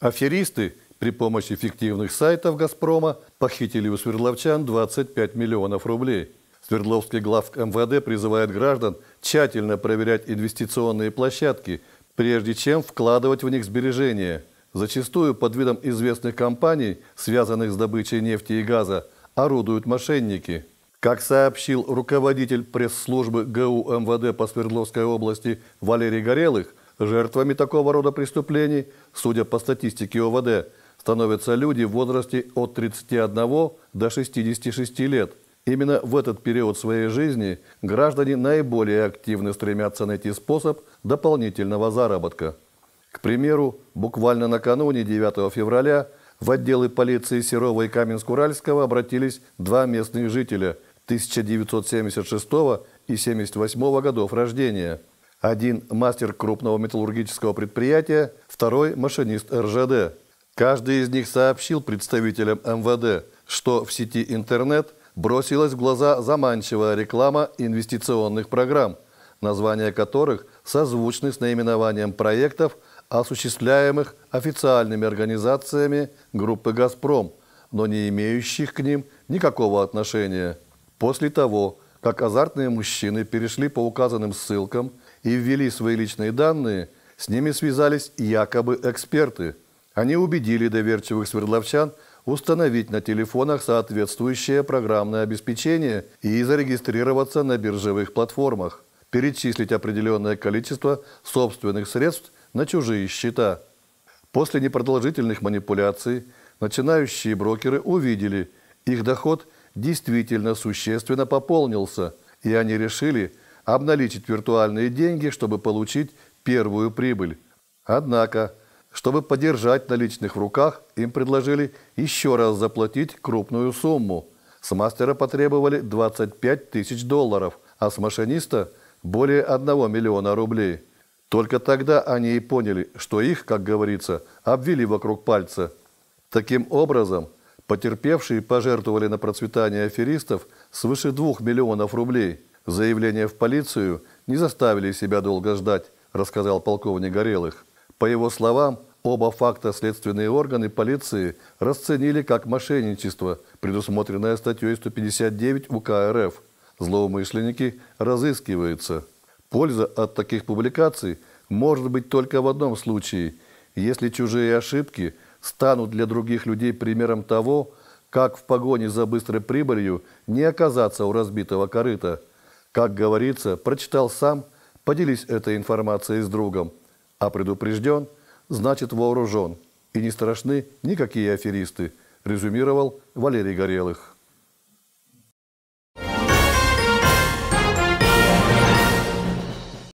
Аферисты при помощи фиктивных сайтов «Газпрома» похитили у свердловчан 25 миллионов рублей. Свердловский глав МВД призывает граждан тщательно проверять инвестиционные площадки, прежде чем вкладывать в них сбережения. Зачастую под видом известных компаний, связанных с добычей нефти и газа, орудуют мошенники. Как сообщил руководитель пресс-службы ГУ МВД по Свердловской области Валерий Горелых, Жертвами такого рода преступлений, судя по статистике ОВД, становятся люди в возрасте от 31 до 66 лет. Именно в этот период своей жизни граждане наиболее активно стремятся найти способ дополнительного заработка. К примеру, буквально накануне 9 февраля в отделы полиции Серова и Каменск-Уральского обратились два местных жителя 1976 и 78 годов рождения – один мастер крупного металлургического предприятия, второй машинист РЖД. Каждый из них сообщил представителям МВД, что в сети интернет бросилась в глаза заманчивая реклама инвестиционных программ, названия которых созвучны с наименованием проектов, осуществляемых официальными организациями группы «Газпром», но не имеющих к ним никакого отношения. После того, как азартные мужчины перешли по указанным ссылкам – и ввели свои личные данные, с ними связались якобы эксперты. Они убедили доверчивых свердловчан установить на телефонах соответствующее программное обеспечение и зарегистрироваться на биржевых платформах, перечислить определенное количество собственных средств на чужие счета. После непродолжительных манипуляций начинающие брокеры увидели, их доход действительно существенно пополнился, и они решили – обналичить виртуальные деньги, чтобы получить первую прибыль. Однако, чтобы поддержать наличных в руках, им предложили еще раз заплатить крупную сумму. С мастера потребовали 25 тысяч долларов, а с машиниста – более 1 миллиона рублей. Только тогда они и поняли, что их, как говорится, обвели вокруг пальца. Таким образом, потерпевшие пожертвовали на процветание аферистов свыше 2 миллионов рублей – Заявление в полицию не заставили себя долго ждать, рассказал полковник Горелых. По его словам, оба факта следственные органы полиции расценили как мошенничество, предусмотренное статьей 159 УК РФ. Злоумышленники разыскиваются. Польза от таких публикаций может быть только в одном случае, если чужие ошибки станут для других людей примером того, как в погоне за быстрой прибылью не оказаться у разбитого корыта – как говорится, прочитал сам, поделись этой информацией с другом, а предупрежден, значит вооружен, и не страшны никакие аферисты, резюмировал Валерий Горелых.